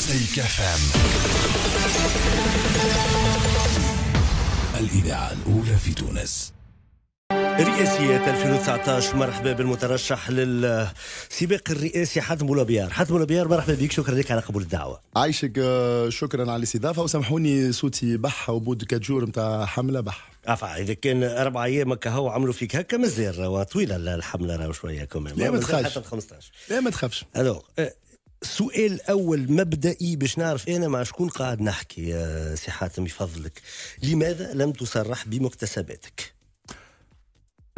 مزيكا فام الإذاعة الأولى في تونس رئاسيات 2019 مرحبا بالمترشح للسباق الرئاسي حاتم بيار، حاتم بيار مرحبا بك شكرا لك على قبول الدعوه عايشك آه، شكرا على الاستضافه وسامحوني صوتي بح وبود كجور نتاع حمله بح عفا اذا كان اربع ايام كهو عملوا فيك هكا مازال طويله الحمله راهو شويه كمان لا ما تخافش لا ما تخافش الو آه، سؤال اول مبدئي باش نعرف انا مع شكون قاعد نحكي يا سي حاتم يفضلك لماذا لم تصرح بمكتسباتك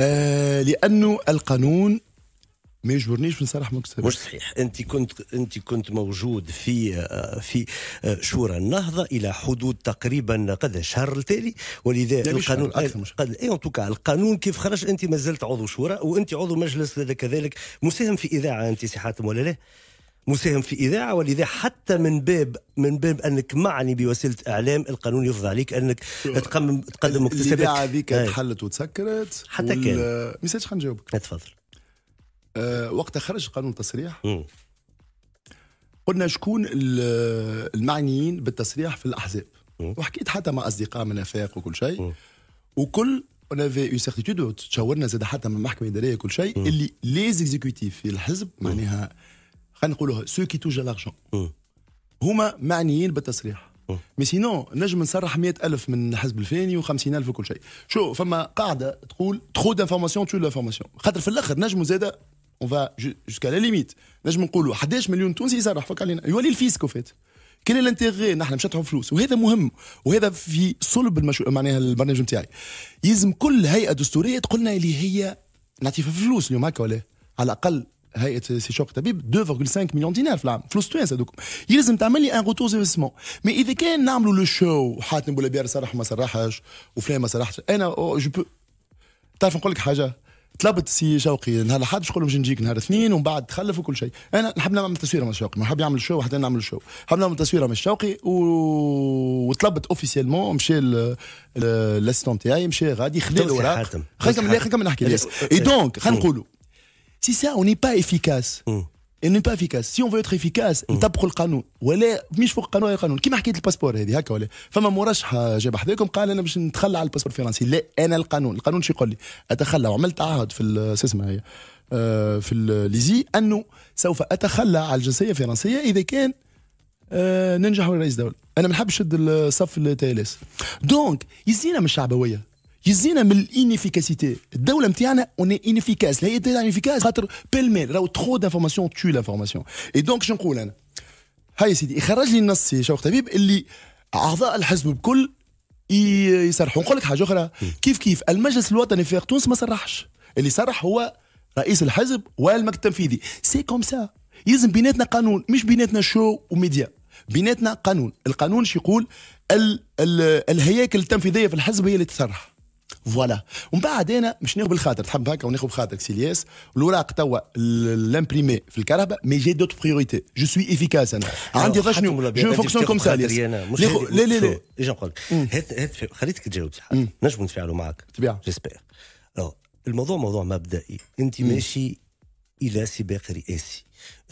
آه لانه القانون ما يجبرنيش نصرح مكتسبات مش صحيح انت كنت انت كنت موجود في آه، في آه، شورى النهضه الى حدود تقريبا قد شهر التالي ولذا يعني القانون اكثر مش قد إيه، توكا القانون كيف خرج انت مازلت عضو شورى وانت عضو مجلس كذلك مساهم في اذاعه انت سي حاتم ولا لا؟ مساهم في اذاعه ولذا حتى من باب من باب انك معني بوسيله اعلام القانون يفرض عليك انك تقدم تقدم مكتسبات الاذاعه هذيك تحلت وتسكرت حتى وال... كان ميساج خلينا نجاوبك تفضل أه وقتها خرج قانون التصريح قلنا شكون المعنيين بالتصريح في الاحزاب وحكيت حتى مع اصدقاء من افاق وكل شيء وكل اون افي اون سيرتيتود تشاورنا زاد حتى من المحكمه الاداريه كل شيء اللي لي زيكزيكوتيف في الحزب معناها خلينا نقولوها سو كي توجا لارجون هما معنيين بالتصريح مي اه. سينون نجم نصرح مئة ألف من حزب الفاني و ألف وكل شيء شو فما قاعدة تقول ترو دانفورماسيون تو لانفورماسيون خاطر في الآخر نجم زادة اون فا جوسكا لا ليميت نجم نقولوا 11 مليون تونسي يصرح فك علينا يولي الفيسكو فات كان الانتيغي نحن مش ندفعوا فلوس وهذا مهم وهذا في صلب المشو... معناها البرنامج نتاعي يلزم كل هيئه دستوريه تقول لنا اللي هي نعطيها فلوس اليوم هكا ولا على الاقل هيئه سي شوق طبيب 2.5 مليون دينار في العام فلوس تونس هذوك يلزم تعمل لي ان روتور زيفيسمون مي اذا كان نعملوا لو شو حاتم بيار صرح ما صرحش وفلان ما صرحش انا جو بو تعرف نقول لك حاجه طلبت سي شوقي نهار الاحد شكون باش نجيك نهار اثنين ومن بعد تخلف وكل شيء انا نحب نعمل تصويره مع شوقي نحب يعمل شو حتى نعمل شو نحب نعمل تصويره مع شوقي و... وطلبت اوفيسيلمون مشى الاسيستون تاعي مشى غادي خلى الوراق خلينا أه، أه، خلينا نحكي اي دونك خلينا نقولوا C'est ça, on n'est pas efficace. انه با افيكاس سي اون فو اتر افيكاس نطبقوا القانون ولا مش فوق القانون ولا القانون كيما حكيت الباسبور هذه هكا ولا فما مرشح جاب حذاكم قال انا باش نتخلى على الباسبور الفرنسي لا انا القانون القانون شو يقول لي اتخلى وعملت عهد في شو اسمها هي آه، في الليزي انه سوف اتخلى على الجنسيه الفرنسيه اذا كان آه، ننجح ولا رئيس دوله انا ما نحبش الصف تاع دونك يزينا من الشعبويه يزينا من الانيفيكاسيتي الدوله نتاعنا اون انيفيكاس لا تاعنا انيفيكاس خاطر ميل راهو تخو دانفورماسيون تو لانفورماسيون اي دونك شنو نقول انا هاي سيدي يخرج لي النص شوق طبيب اللي اعضاء الحزب بكل يصرحوا نقول لك حاجه اخرى كيف كيف المجلس الوطني في تونس ما صرحش اللي صرح هو رئيس الحزب والمكتب التنفيذي سي كوم سا يلزم بيناتنا قانون مش بيناتنا شو وميديا بيناتنا قانون القانون شو يقول ال ال الهياكل التنفيذيه في الحزب هي اللي تصرح فوالا ومن بعد انا باش ناخذ بالخاطر تحب هكا وناخذ بخاطرك سيلياس الوراق توا لامبريمي في الكهرباء مي جي دوت بريوريتي جو سوي افيكاس انا عندي شنو جو فونكسيون كوم سا لا لا لا ايش نقول لك خليتك تجاوب نجم نتفاعلوا معك بالطبيعه جيسبيغ الموضوع موضوع مبدئي انت ماشي الى سباق رئاسي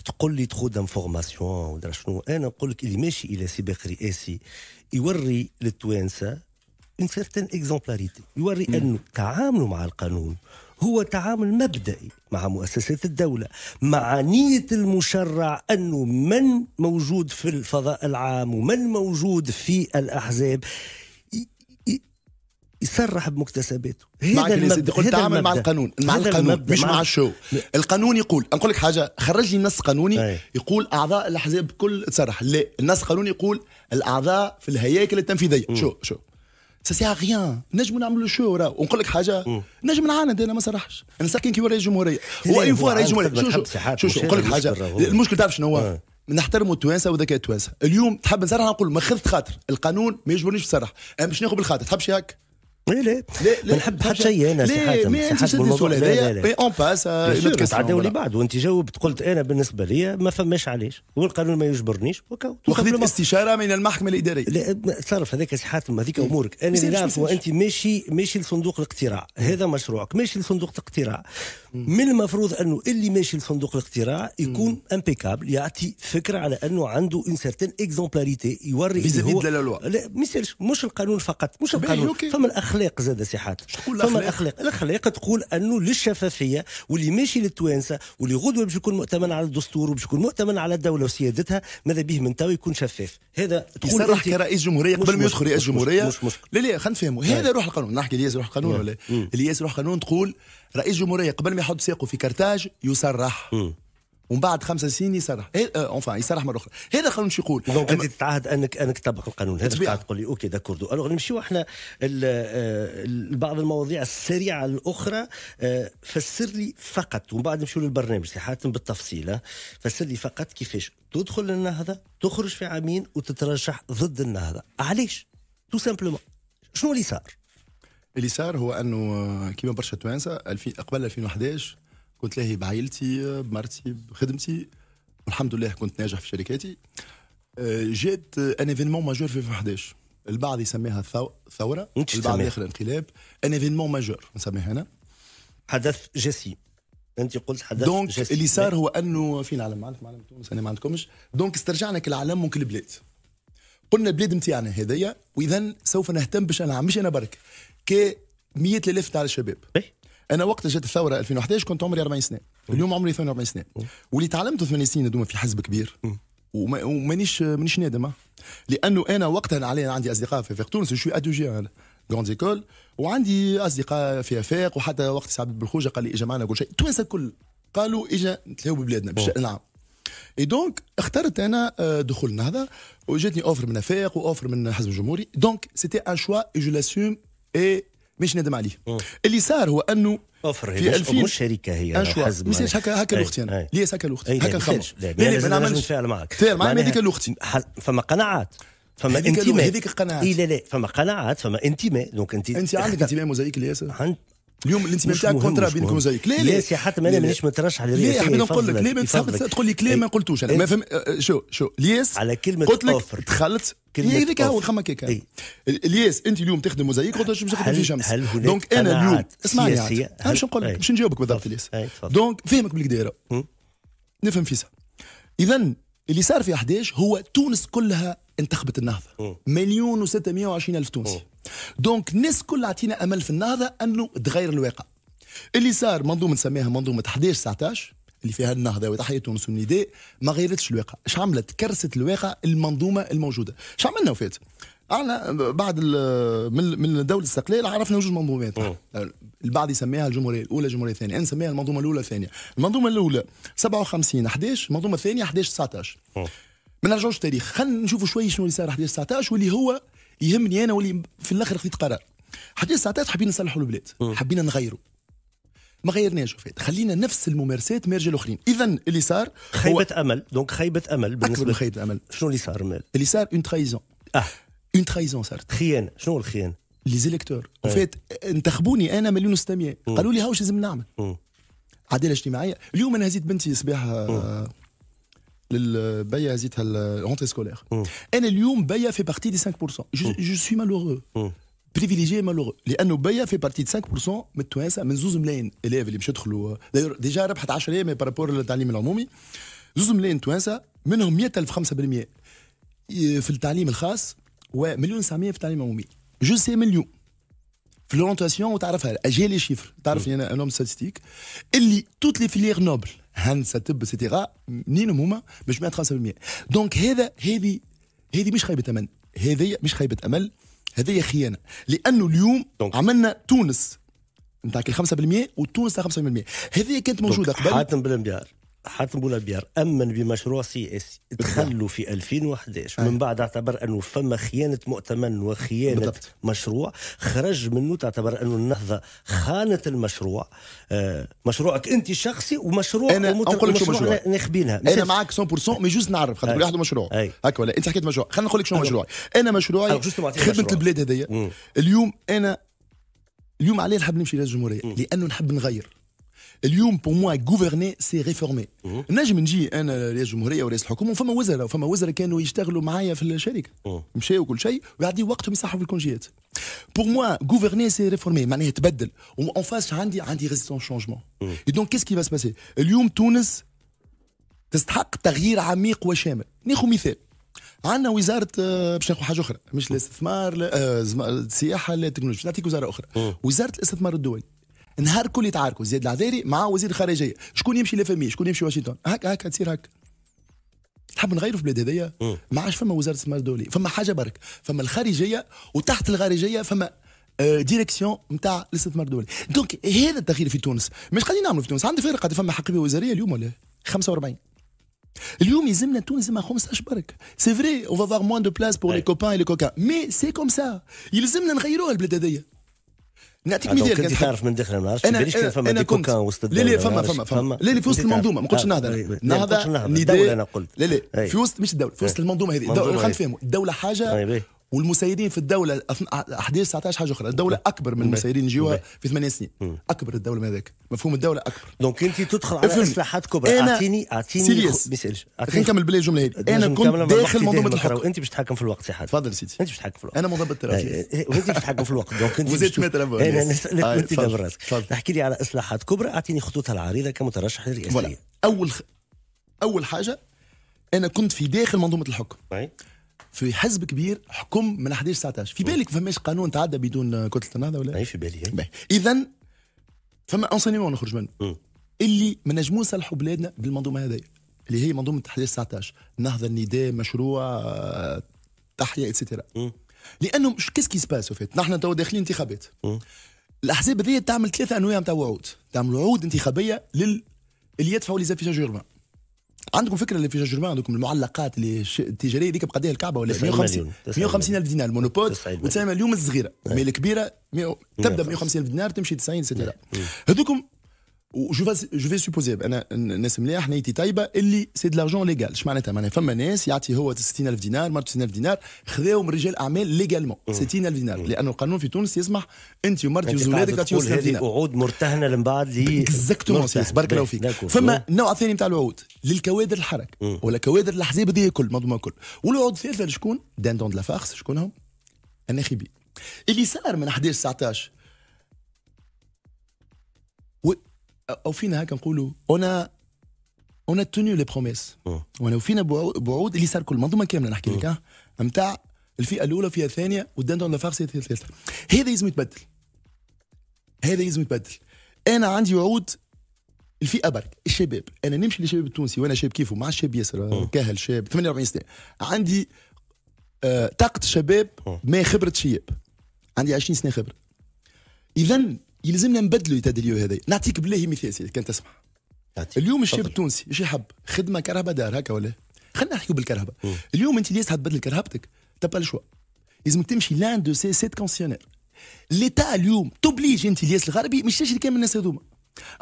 تقول لي تخو دانفورماسيون ودرا شنو انا نقول لك اللي ماشي الى سباق رئاسي يوري للتوانسه اون سيرتين اكزومبلاريتي يوري انه تعامله مع القانون هو تعامل مبدئي مع مؤسسات الدولة مع نية المشرع أنه من موجود في الفضاء العام ومن موجود في الأحزاب يصرح بمكتسباته هذا المبدا قلت تعامل مع القانون مع القانون مش مع, مع الشو القانون يقول نقول لك حاجه خرج لي نص قانوني أي. يقول اعضاء الاحزاب كل تصرح لا النص القانوني يقول الاعضاء في الهياكل التنفيذيه شو شو سا سيها غيان نجم نعملوا شو راه ونقول لك حاجه نجم نعاند انا ما صرحش انا ساكن كي وري الجمهوريه هو اي فوا راهي الجمهوريه شو شو شو نقول لك حاجه المشكل تعرف شنو هو نحترموا التوانسه وذكاء التوانسه اليوم تحب نصرح نقول ما خذت خاطر القانون ما يجبرنيش نصرح انا باش ناخذ بالخاطر تحبش هاك اي لا لا لا لا لا لا لا لا لا لا لا لا لا لا لا لا لا وانت جاوبت قلت انا بالنسبه لي ما فماش علاش والقانون ما يجبرنيش لا استشاره من المحكمه الاداريه لا لا هذاك سي حاتم هذيك إيه. امورك انا اللي نعرف لا ماشي ماشي لصندوق الاقتراع هذا مشروعك ماشي لصندوق الاقتراع من المفروض انه اللي ماشي لصندوق الاقتراع يكون امبيكابل يعطي فكره على انه عنده ان سيرتين اكزومبلاريتي يوري اللي هو... لا لا مش القانون فقط مش القانون فما الاخلاق زاد سي حاتم فما الاخلاق الاخلاق تقول انه للشفافيه واللي ماشي للتوانسه واللي غدوه باش يكون مؤتمن على الدستور وباش يكون مؤتمن على الدوله وسيادتها ماذا به من توا يكون شفاف هذا تقول يصرح كرئيس جمهوريه قبل ما يدخل رئيس جمهوريه لا لا خلينا نفهموا هذا نعم. روح القانون نحكي لياس روح القانون نعم. ولا لياس روح القانون تقول رئيس جمهوريه قبل ما يحط ساقه في كرتاج يسرح ومن بعد خمسة سنين يسرح اونفا آه، يسرح مره اخرى هذا خلينا شو يقول دونك انت تتعهد انك انك تطبق القانون هذا قاعد تقول لي اوكي داكوردو الوغ نمشيو احنا لبعض آه، المواضيع السريعه الاخرى آه، فسر لي فقط ومن بعد نمشيو للبرنامج حاتم بالتفصيل فسر لي فقط كيفاش تدخل للنهضه تخرج في عامين وتترشح ضد النهضه علاش تو سامبلومون شنو اللي صار اللي صار هو انه آه، كيما برشا توانسه قبل 2011 كنت لاهي بعائلتي آه، بمرتي بخدمتي والحمد لله كنت ناجح في شركاتي جات ان ايفينمون ماجور في 2011 البعض يسميها ثوره البعض ياخذ انقلاب ان ايفينمون ماجور نسميها هنا حدث جسيم انت قلت حدث دونك جسي. اللي صار هو انه فين علم عندكم علم تونس انا ما عندكمش دونك استرجعنا كل علم وكل بلاد قلنا البلاد نتاعنا هذيا واذا سوف نهتم باش انا مش انا برك حكى 100000 تاع الشباب إيه. انا وقت جت الثوره 2011 كنت عمري 40 سنه اليوم عمري 42 سنه واللي تعلمته 8 سنين دوما في حزب كبير ومانيش مانيش نادم لانه انا وقتها علي عندي اصدقاء في فيق تونس شو ادوجي انا جراند ايكول وعندي اصدقاء في افاق وحتى وقت سعد بالخوجه قال لي اجا معنا كل شيء تونس الكل قالوا اجا نتلاو ببلادنا باش نلعب اي دونك اخترت انا آه، دخول النهضه وجاتني اوفر من افاق واوفر من حزب الجمهوري دونك سيتي ان شوا جو لاسيوم اي مش ندم عليه اللي صار هو انه اوفر في 2000 مش شركه هي حزب مش هكا هكا إيه، الاختي يعني. إيه. إيه، انا ليس هكا الاختي هكا الخمر لا لا ما نعملش نتفاعل معك تفاعل معايا هذيك الاختي فما قناعات فما انتماء هذيك القناعات اي لا لا فما قناعات فما انتماء دونك انت انت عندك انتماء موزايك لياسر اليوم الانتماء تاعك كونترا بينك كوزايك لا لا سي حاتم انا مانيش مترشح للرئاسيه يا حبيبي نقول لك لا ما تقول لي كلام إيه؟ ما قلتوش انا ما إيه؟ فهم آه، آه، شو شو الياس على كلمه قلت لك دخلت هذيك هو خمك كيك إيه. الياس انت اليوم تخدم موزايك لك مش تخدم في شمس دونك انا اليوم اسمعني باش نقول لك باش نجاوبك بالضبط ليس دونك فهمك بالكديره نفهم في اذا اللي صار في 11 هو تونس كلها انتخبت النهضه مليون و620 الف تونسي دونك الناس كل عطينا امل في النهضه انه تغير الواقع اللي صار منظومه نسميها منظومه 11 19 اللي فيها النهضه وتحيه تونس والنداء ما غيرتش الواقع اش عملت كرست الواقع المنظومه الموجوده اش عملنا وفات احنا بعد من من دوله الاستقلال عرفنا وجوج منظومات البعض يسميها الجمهوريه الاولى الجمهوريه الثانيه انا نسميها المنظومه الاولى الثانيه المنظومه الاولى 57 11 المنظومه الثانيه 11 19 ما نرجعوش التاريخ خلينا نشوفوا شوي شنو اللي صار 11 19 واللي هو يهمني انا واللي في الاخر خذيت قرار حتى ساعتات حابين نصلحوا البلاد حبينا نغيروا ما غيرناش وفات خلينا نفس الممارسات مرجع الاخرين اذا اللي صار خيبه امل دونك خيبه امل بالنسبه اكبر خيبه امل شنو اللي صار مال اللي صار اون ترايزون اه اون ترايزون صارت خيانه شنو الخيانه لي زيليكتور اون انتخبوني انا مليون و قالوا لي هاوش لازم نعمل عداله اجتماعيه اليوم انا هزيت بنتي صباح آه، le baya zit l'entrée scolaire. Et le biais fait partie des 5% Je suis malheureux. Privilégié malheureux. Les fait partie de 5% Mais à 10 mais par rapport à de l'enseignement commun, nous mais dans l'enseignement dans l'enseignement Je million. في الاورونتاسيون وتعرفها اجي لي شيفر تعرفني انا انوم ساتيك اللي توت لي فيليغ نوبل هندسه طب سيتيغا منين هما مش 5% دونك هذا هذه هذه مش خيبه امل هذه مش خيبه امل هذه خيانه لانه اليوم دونك. عملنا تونس نتاعك كي 5% وتونس 5% هذه كانت موجوده قبل حاتم بالانبيار حاتم بولابيار امن بمشروع سياسي تخلوا في 2011 أيه. من بعد اعتبر انه فما خيانه مؤتمن وخيانه بالضبط. مشروع خرج منه تعتبر انه النهضه خانت المشروع آه مشروعك انت شخصي ومشروع انا نقول لك شو مشروع نخبينها انا معك 100% مي جوست نعرف خاطر كل واحد مشروع هكا ولا إيه؟ انت حكيت مشروع خلينا نقول لك شو مشروعي انا مشروعي خدمه البلاد هذيا اليوم انا اليوم عليه نحب نمشي للجمهوريه لانه نحب نغير اليوم بور موا غوفرني سي ريفورمي نجم نجي انا رئيس الجمهوريه ورئيس الحكومه وفما وزراء وفما وزراء كانوا يشتغلوا معايا في الشركه مشاو كل شيء ويعطي وقتهم يصحوا في الكونجيات بور موا غوفرني سي ريفورمي معناها تبدل اون فاس عندي عندي ريزيستون شونجمون دونك كيس كي باس باسي اليوم تونس تستحق تغيير عميق وشامل ناخذ مثال عندنا وزاره آه، باش ناخذ حاجه اخرى مش الاستثمار آه، السياحه لا التكنولوجيا نعطيك وزاره اخرى وزاره الاستثمار الدولي نهار كل يتعاركوا زياد العذاري مع وزير الخارجيه شكون يمشي لفمي شكون يمشي واشنطن هكا هكا تصير هكا تحب نغيروا في البلاد هذيا ما عادش فما وزاره استثمار دولي فما حاجه برك فما الخارجيه وتحت الخارجيه فما ديريكسيون آه، نتاع الاستثمار الدولي دونك هذا التغيير في تونس مش قاعدين نعملوا في تونس عندي فرقه فما حقيبه وزاريه اليوم ولا 45 اليوم يلزمنا تونس زعما 15 برك سي فري اون فافوار موان دو بلاس بور لي كوبان اي لي كوكا مي سي كوم سا يلزمنا نغيروها البلاد هذيا نعطيك آه، مثال كنت تعرف من داخل ما عرفتش ما باليش كان فما وسط لا لا فما فما فما لا لا في وسط المنظومه ما قلتش نهضه نهضه نداء انا قلت لا لا إيه. في وسط مش الدوله في وسط إيه. المنظومه هذه خلينا نفهموا الدوله حاجه طيب، إيه. والمسيرين في الدوله 11 19 حاجه اخرى الدوله اكبر من المسيرين جوا في ثمانية سنين اكبر الدوله من هذاك مفهوم الدوله اكبر دونك انت تدخل على اصلاحات كبرى اعطيني اعطيني سيريس خليني خلينا نكمل بالله الجمله هذه انا كنت داخل منظومه الحكم انت باش تحكم في الوقت يا حاج تفضل سيدي انت باش تحكم في الوقت انا منضبط التراجيع آه، آه، آه، وانت باش تحكم في الوقت دونك انت وزيت متر انا نسالك انت احكي لي على اصلاحات كبرى اعطيني خطوطها العريضه كمترشح للرئاسيه اول اول حاجه انا كنت في داخل منظومه الحكم في حزب كبير حكم من 11 19 في بالك فماش قانون تعدى بدون كتله النهضه ولا اي في بالي اذا فما انسينيمون نخرج منه اللي ما نجموش نصلحوا بلادنا بالمنظومه هذه اللي هي منظومه 11 19 النهضه النداء مشروع تحيا اتسيتيرا لانهم كيس كي سباس نحن تو داخلين انتخابات الاحزاب هذه تعمل ثلاثه انواع نتاع وعود تعمل وعود انتخابيه لل اللي يدفعوا لي زافيشا جيرمان عندكم فكره اللي في جيرمان عندكم المعلقات اللي التجاريه ذيك بقديها الكعبه ولا 150 150 الف دينار المونوبول و90 مليون الصغيره نعم. مي الكبيره تبدا ب 150 الف دينار تمشي 90 سيتيرا نعم. هذوكم وجو في سوبوزي انا الناس مليح نيتي طيبه اللي سي دو لارجون ليغال اش معناتها معناها فما ناس يعطي هو 60000 دينار مرته 60000 دينار خذاهم رجال اعمال ليغالمون 60000 دينار لانه القانون في تونس يسمح انت ومرتي وزولادك تعطيو 60000 دينار وعود مرتهنه من بعد لي اكزاكتومون بارك الله فيك فما نوع ثاني نتاع الوعود للكوادر الحرك ولا كوادر الاحزاب هذه الكل منظومه الكل والوعود الثالثه لشكون داندون دو لا فارس شكون الناخبين اللي صار من 11 19 او فينا هكا نقولوا انا انا تونيو لي بروميس وانا وفينا بوعود اللي صار كل منظومه كامله نحكي لك نتاع الفئه الاولى فيها الثانيه ودندون لافارس الثالثه هذا لازم يتبدل هذا لازم يتبدل انا عندي وعود الفئه برك الشباب انا نمشي للشباب التونسي وانا شاب كيفه مع الشاب ياسر كاهل شاب 48 سنه عندي آه طاقه شباب ما خبره شياب عندي 20 سنه خبره اذا يلزمنا نبدلوا ايتا ديليو هذا نعطيك بالله مثال سيدي كان تسمع اليوم الشاب التونسي ايش يحب خدمه كرهبه دار هكا ولا خلينا نحكيو بالكرهبه اليوم انت اللي تبدل كرهبتك تبقى الشوا لازمك تمشي لان دو سي سيت كونسيونير ليتا اليوم توبليج انت الياس الغربي مش تشري كامل الناس هذوما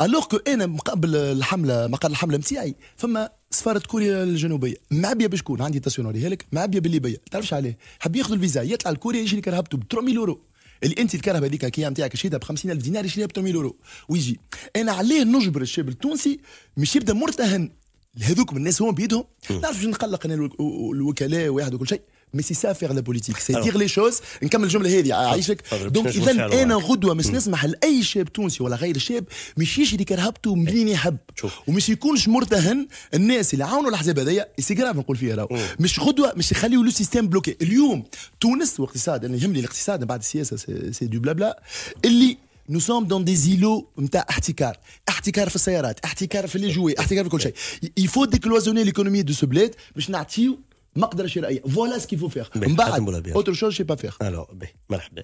الوغ كو انا مقابل الحمله مقابل الحمله نتاعي فما سفاره كوريا الجنوبيه معبيه بشكون عندي تاسيون هلك معبيه بالليبيه تعرفش عليه حب ياخذ الفيزا يطلع لكوريا يشري كرهبته ب 3000 يورو اللي انت الكهرباء هذيك كي نتاعك شريتها ب 50000 دينار يشريها ب 800 يورو ويجي انا عليه نجبر الشاب التونسي مش يبدا مرتهن هذوك من الناس هما بيدهم نعرف باش نقلق انا الوكلاء واحد وكل شيء مي سي سا فيغ لا بوليتيك سي دير لي شوز نكمل الجمله هذه اعيشك دونك اذا انا غدوه مش نسمح لاي شاب تونسي ولا غير شاب مش اللي كرهبته منين يحب ومش يكونش مرتهن الناس اللي عاونوا الاحزاب هذيا سي جراف نقول فيها راهو مش غدوه مش يخليوا لو سيستيم بلوكي اليوم تونس واقتصاد انا يهمني الاقتصاد بعد السياسه سي دو بلا بلا اللي نو سوم دون دي زيلو نتاع احتكار احتكار في السيارات احتكار في لي جوي احتكار في كل شيء يفو ديكلوازوني ليكونومي دو سو بلاد باش نعطيو ما قدرش رايي فوالا سكيفو فيغ من بعد اوتر شوز شي با فيغ الو مرحبا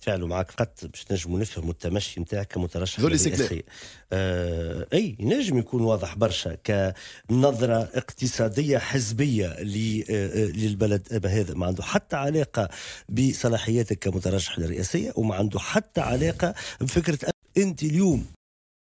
تفاعلوا معك قط باش نجموا نفهموا التمشي نتاعك كمترشح رئاسي آه اي نجم يكون واضح برشا كنظره اقتصاديه حزبيه آه، آه، للبلد هذا ما عنده حتى علاقه بصلاحياتك كمترشح للرئاسيه وما عنده حتى علاقه بفكره انت اليوم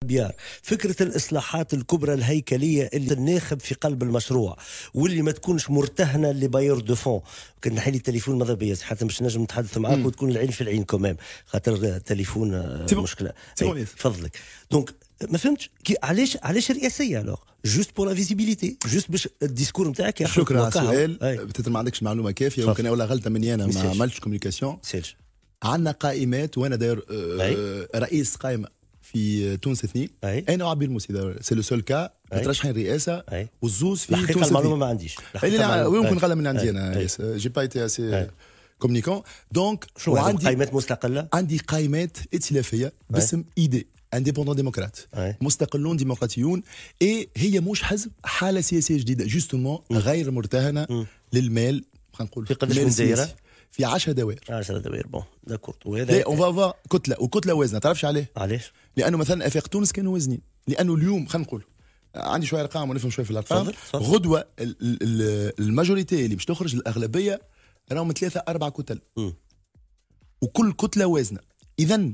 بيار فكرة الإصلاحات الكبرى الهيكلية اللي الناخب في قلب المشروع واللي ما تكونش مرتهنة لباير دو فون كان نحيلي التليفون ماذا بيا حتى باش نجم نتحدث معاك وتكون العين في العين كمام خاطر التليفون آه، مشكلة إيه، فضلك دونك ما فهمتش كي علاش علاش رئاسيه لو جوست بور لا فيزيبيليتي جوست باش الديسكور نتاعك شكرا على السؤال إيه. ما عندكش معلومه كافيه يمكن ولا غلطه مني انا ما عملتش كوميونيكاسيون عندنا قائمات وانا داير آه، رئيس قائمه في تونس اثنين أي. انا وعبير الموسي سي لو سول كا مترشحين الرئاسه والزوز في الحقيقه تونس المعلومه ما عنديش لا ويمكن غلا من عندي انا جي با ايتي اسي كومونيكون دونك شو عندي قائمات مستقله عندي قائمات ائتلافيه باسم ايدي انديبوندون ديموكرات مستقلون ديمقراطيون اي هي مش حزب حاله سياسيه جديده جوستومون غير مرتهنه للمال خلينا نقول في قداش من دايره في 10 دوائر 10 دوائر بون داكور وهذا اون فافا كتله وكتله وزنه تعرفش عليه علاش لانه مثلا افاق تونس كانوا وزنين لانه اليوم خلينا نقول عندي شويه ارقام ونفهم شويه في الارقام غدوه الماجوريتي اللي باش تخرج الاغلبيه راهم ثلاثه اربع كتل وكل كتله وازنه اذا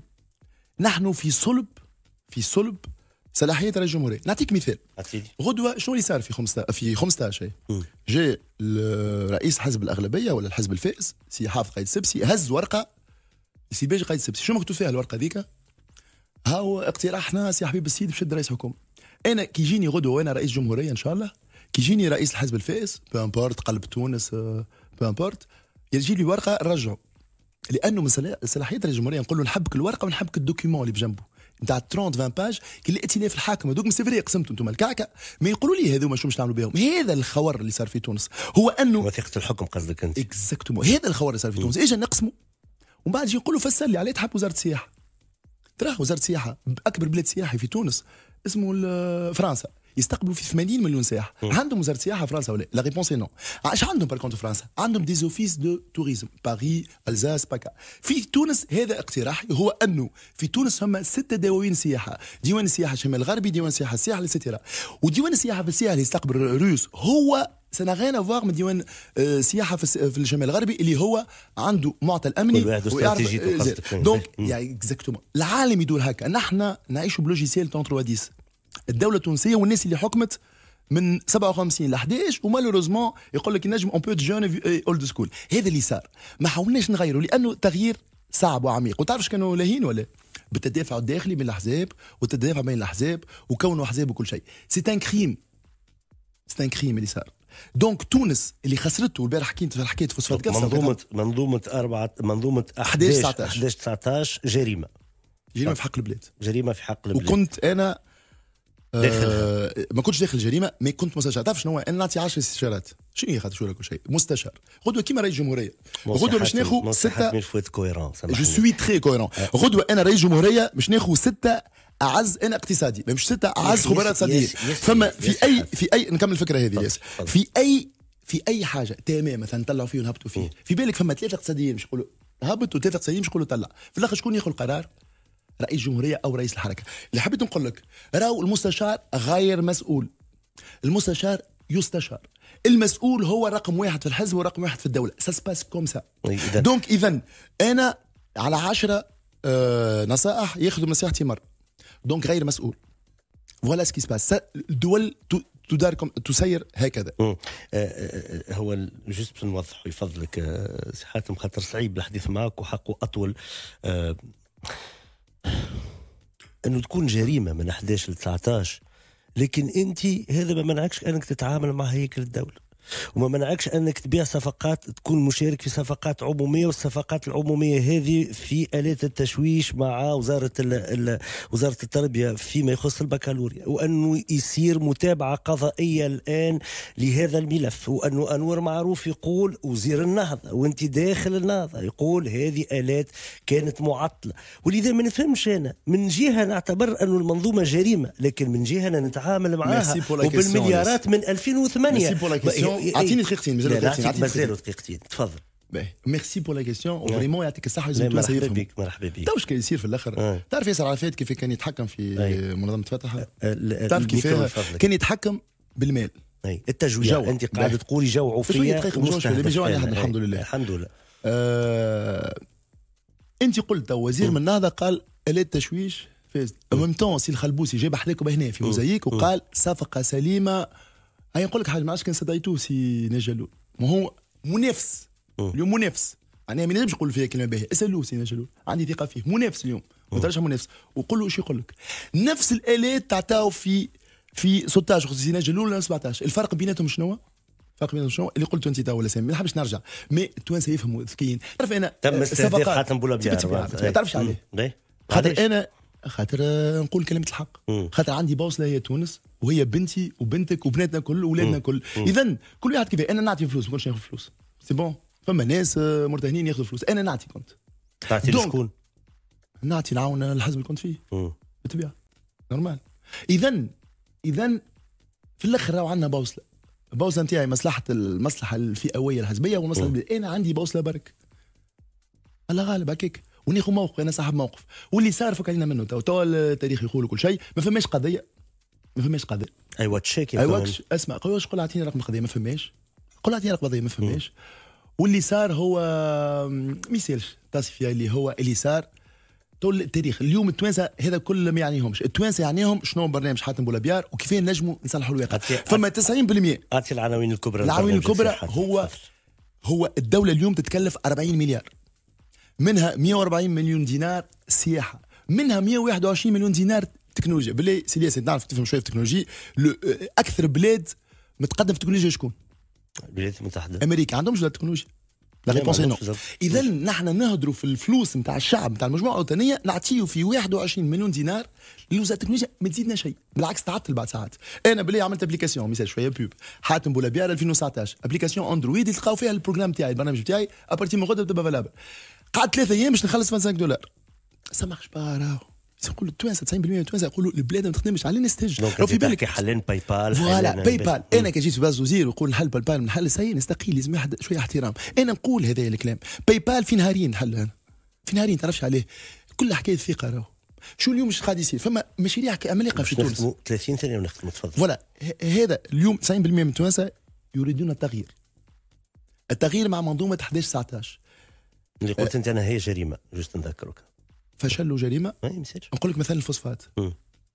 نحن في صلب في صلب صلاحيه رئيس الجمهوريه نعطيك مثال غدوه شنو اللي صار في 15 في 15 جاء رئيس حزب الاغلبيه ولا الحزب الفائز سي حافظ قايد سبسي هز ورقه سي باجي قايد سبسي شنو مكتوب فيها الورقه ذيك هاو اقتراحنا سي حبيب السيد بشد رئيس حكومه انا كي يجيني غدوه وانا رئيس جمهوريه ان شاء الله كي يجيني رئيس الحزب الفائز بامبورت قلب تونس آه، بامبورت يجي لي ورقه نرجعوا لانه من صلاحيه الجمهوريه نقول له نحبك الورقه ونحبك الدوكيومون اللي بجنبه نتاع 30 20 باج كي الائتلاف الحاكم هذوك سي فري قسمتوا انتم الكعكه ما يقولوا لي هذوما شو مش تعملوا بهم هذا الخور اللي صار في تونس هو انه وثيقه الحكم قصدك انت اكزاكتومون هذا الخور اللي صار في تونس اجا نقسموا ومن بعد يجي نقول فسر لي عليه تحب وزاره السياحه تراه وزاره السياحه اكبر بلاد سياحي في تونس اسمه فرنسا يستقبلوا في 80 مليون سياح عندهم وزاره سياحه فرنسا ولا لا ريبونس نو آه، اش عندهم بالكونت فرنسا عندهم دي اوفيس دو توريزم باريس الزاس باكا في تونس هذا اقتراح هو انه في تونس هم سته دواوين سياحه ديوان السياحه الشمال الغربي ديوان السياحه الساحل السيتيرا وديوان السياحه في الساحل يستقبل الروس هو سنا غينا فواغ من ديوان السياحه آه، في الشمال الغربي اللي هو عنده معطى الامني ويعرف دونك يعني اكزاكتومون العالم يدور هكا نحن نعيشوا بلوجيسيال تون 3 10 الدوله التونسيه والناس اللي حكمت من 57 ل 11 ومالوروزمون يقول لك نجم اون بو جون اولد سكول هذا اللي صار ما حاولناش نغيره لانه تغيير صعب وعميق وتعرفش كانوا لاهين ولا بالتدافع الداخلي من الاحزاب والتدافع بين الاحزاب وكونوا احزاب وكل شيء سي ان كريم سي ان كريم اللي صار دونك تونس اللي خسرته البارح حكيت حكيت في صفات منظومه منظومه أربعة منظومه 11 11 19 جريمه جريمه في حق البلاد جريمه في حق البلاد وكنت انا داخل آه، ما كنتش داخل الجريمه ما كنت مستشار تعرف شنو انا نعطي 10 استشارات شنو هي خاطر شو كل شيء مستشار غدوه كيما رئيس الجمهوريه غدوه باش ناخذ سته جو سوي تري كويرون غدوه انا رئيس جمهوريه باش ناخذ سته اعز انا اقتصادي مش سته اعز خبراء اقتصاديه فما في اي في اي نكمل الفكره هذه ياس في اي في اي حاجه تمام مثلا طلعوا فيه ونهبطوا فيه في بالك فما ثلاثه اقتصاديين باش يقولوا هبطوا ثلاثه اقتصاديين باش يقولوا طلع في الاخر شكون ياخذ القرار؟ رئيس جمهوريه او رئيس الحركه اللي حبيت نقول لك راهو المستشار غير مسؤول المستشار يستشار المسؤول هو رقم واحد في الحزب ورقم واحد في الدوله ساسباس كوم سا دونك اذا انا على عشرة آه، نصائح ياخذوا نصيحتي مره دونك غير مسؤول فوالا سكي سباس الدول تداركم تسير هكذا آه، آه، هو جست باش نوضح بفضلك سي حاتم خاطر صعيب الحديث معك وحقه اطول انه تكون جريمه من 11 ل 19 لكن انت هذا ما منعكش انك تتعامل مع هيكل الدوله وما منعكش انك تبيع صفقات تكون مشارك في صفقات عموميه والصفقات العموميه هذه في الات التشويش مع وزاره الـ وزاره التربيه فيما يخص البكالوريا وانه يصير متابعه قضائيه الان لهذا الملف وانه انور معروف يقول وزير النهضه وانت داخل النهضه يقول هذه الات كانت معطله ولذا ما نفهمش انا من جهه نعتبر انه المنظومه جريمه لكن من جهه نتعامل معها وبالمليارات من 2008 اعطيني دقيقتين إيه. مازال مازال مازالوا دقيقتين تفضل باهي ميرسي بور لا كيستيون فريمون يعطيك الصحه لازم مرحبا بك مرحبا بك تو واش كان يصير في الاخر آه. تعرف ياسر عرفات كيف كان يتحكم في آه. منظمه فتح آه، تعرف كيف كان يتحكم بالمال اي التجويع انت قاعد تقول جوعوا فيا بجوع الحمد لله الحمد لله انت قلت وزير من النهضه قال الات التشويش فاز ميم تون سي الخلبوسي جاب حلاكم هنا في موزايك وقال صفقه سليمه اي نقول لك حاجه ما عادش كان سدايتو سي نجلول ما هو منافس اليوم منافس انا ما نجمش نقول فيها كلمه باهيه اسالوه سي نجلول عندي ثقه فيه منافس اليوم ما تعرفش منافس وقول له ايش يقول لك نفس الالات تعطاو في في 16 سي نجلول ولا 17 الفرق بيناتهم شنو الفرق بيناتهم شنو اللي قلته انت ولا ولا ما نحبش نرجع مي التوانسه يفهموا ذكيين تعرف انا تم آه، استهداف خاتم بولا ما إيه. تعرفش عليه إيه. خاطر انا خاطر نقول كلمه الحق خاطر عندي بوصله هي تونس وهي بنتي وبنتك وبناتنا كل واولادنا كل اذا كل واحد كيف انا نعطي فلوس ما كنتش ناخذ فلوس سي بون فما ناس مرتهنين ياخذوا فلوس انا نعطي كنت تعطي لشكون؟ نعطي نعاون الحزب اللي كنت فيه بالطبيعه نورمال اذا اذا في الاخر راهو عندنا بوصله البوصله نتاعي مصلحه المصلحه الفئويه الحزبيه والمصلحه انا عندي بوصله برك الله غالب هكاك وناخذ موقف انا صاحب موقف واللي صار فك علينا منه تو التاريخ يقول كل شيء ما فماش قضيه ما فماش قضيه ايوا واتش ايوا اسمع قول قول اعطيني رقم قضيه ما فماش قول اعطيني رقم قضيه ما فماش واللي صار هو ما يسالش تصفيه اللي هو اللي صار طول التاريخ اليوم التوانسه هذا كل ما يعنيهمش التوانسه يعنيهم شنو برنامج حاتم بولابيار وكيفاه نجموا نصلحوا الواقع فما 90% اعطي العناوين الكبرى العناوين الكبرى هو هو الدوله اليوم تتكلف 40 مليار منها 140 مليون دينار سياحه منها 121 مليون دينار التكنولوجيا بالله سي ياسين نعرف تفهم شويه في التكنولوجيا آه، اكثر بلاد متقدم في التكنولوجيا شكون؟ الولايات المتحده امريكا عندهم ولا التكنولوجيا؟ لا ريبونس نو اذا نحن نهضروا في الفلوس نتاع الشعب نتاع المجموعه الوطنيه نعطيه في 21 مليون دينار لوزاره التكنولوجيا ما تزيدنا شيء بالعكس تعطل بعد ساعات انا بلي عملت ابليكاسيون مثال شويه بوب حاتم بولابيار 2019 ابليكاسيون اندرويد تلقاو فيها البروجرام تاعي البرنامج تاعي ابارتي من غدا تبقى فالابل قعدت ثلاثة ايام باش نخلص 25 دولار سامحش با راهو يقولوا التوانسه 90% من التوانسه يقولوا البلاد ما تخدمش على نستج لو في بالك حلين باي بال فوالا باي بال انا كي جيت في باز وزير ونقول نحل باي بال نحل سي نستقيل لازم شويه احترام انا نقول هذا الكلام باي بال في نهارين نحل انا في نهارين تعرفش عليه كل حكايه ثقه راهو شو اليوم مش قاعد يصير فما مشاريع عملاقه في تونس 30 ثانيه ونختم تفضل فوالا هذا اليوم 90% من التوانسه يريدون التغيير التغيير مع منظومه 11 19 اللي قلت أه. انت انا هي جريمه جوست نذكرك فشل جريمه ما نقول لك مثلا الفوسفات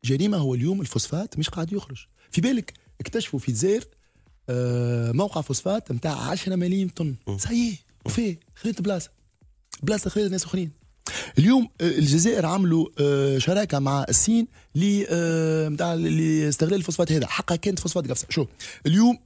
جريمه هو اليوم الفوسفات مش قاعد يخرج في بالك اكتشفوا في الجزائر آه، موقع فوسفات نتاع 10 ملايين طن سي وفيه خذيت بلاصه بلاصه خذيت ناس اخرين اليوم آه، الجزائر عملوا آه، شراكه مع الصين ل نتاع لاستغلال الفوسفات هذا حقا كانت فوسفات قفصه شو اليوم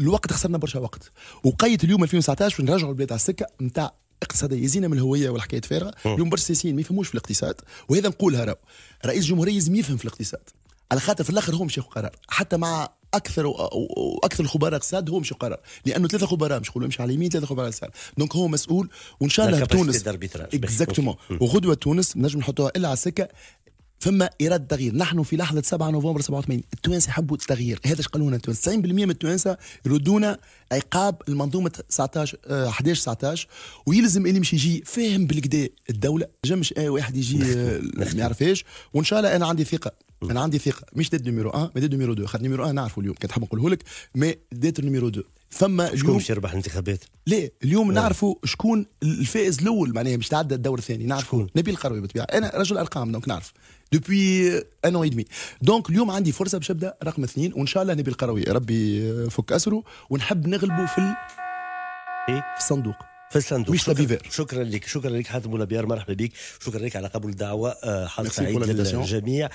الوقت خسرنا برشا وقت وقيت اليوم 2019 ونرجعوا البلاد على السكه نتاع اقتصاديه يزينا من الهويه والحكايه فارغه اليوم برشا سياسيين ما يفهموش في الاقتصاد وهذا نقولها راه رئيس الجمهوريه لازم يفهم في الاقتصاد على خاطر في الاخر هو مش ياخذ قرار حتى مع اكثر واكثر الخبراء اقتصاد هو مش قرار لانه ثلاثه خبراء مش يقولوا يمشي على اليمين ثلاثه خبراء اقتصاد دونك هو مسؤول وان شاء الله تونس اكزاكتومون وغدوه تونس نجم نحطوها الا على السكه فما اراده تغيير نحن في لحظه 7 نوفمبر 87 التوانسه يحبوا التغيير هذا قانون التوانسه 90% من التوانسه يردونا عقاب المنظومه 19 11 19 ويلزم اللي مش يجي فاهم بالكدا الدوله جمش اي آه، واحد يجي آه، ما يعرفهاش وان شاء الله انا عندي ثقه انا عندي ثقه مش ديت نيميرو 1 ما ديت نيميرو 2 خاطر نيميرو 1 نعرفه اليوم كنت حاب نقوله لك مي ديت نيميرو 2 فما شكون باش يربح الانتخابات؟ لا اليوم آه. نعرفوا شكون الفائز الاول معناها مش تعدى الدور الثاني نعرفوا نبيل القروي بالطبيعه انا رجل ارقام دونك نعرف دوبوي ان اون دمي دونك اليوم عندي فرصه باش نبدا رقم اثنين وان شاء الله نبي القروي ربي آه، فك اسره ونحب نغلبه في ال... إيه؟ في الصندوق في الصندوق مش شكرا لك شكرا لك حاتم بيار مرحبا بك شكرا لك على قبول الدعوه آه، حظ سعيد للجميع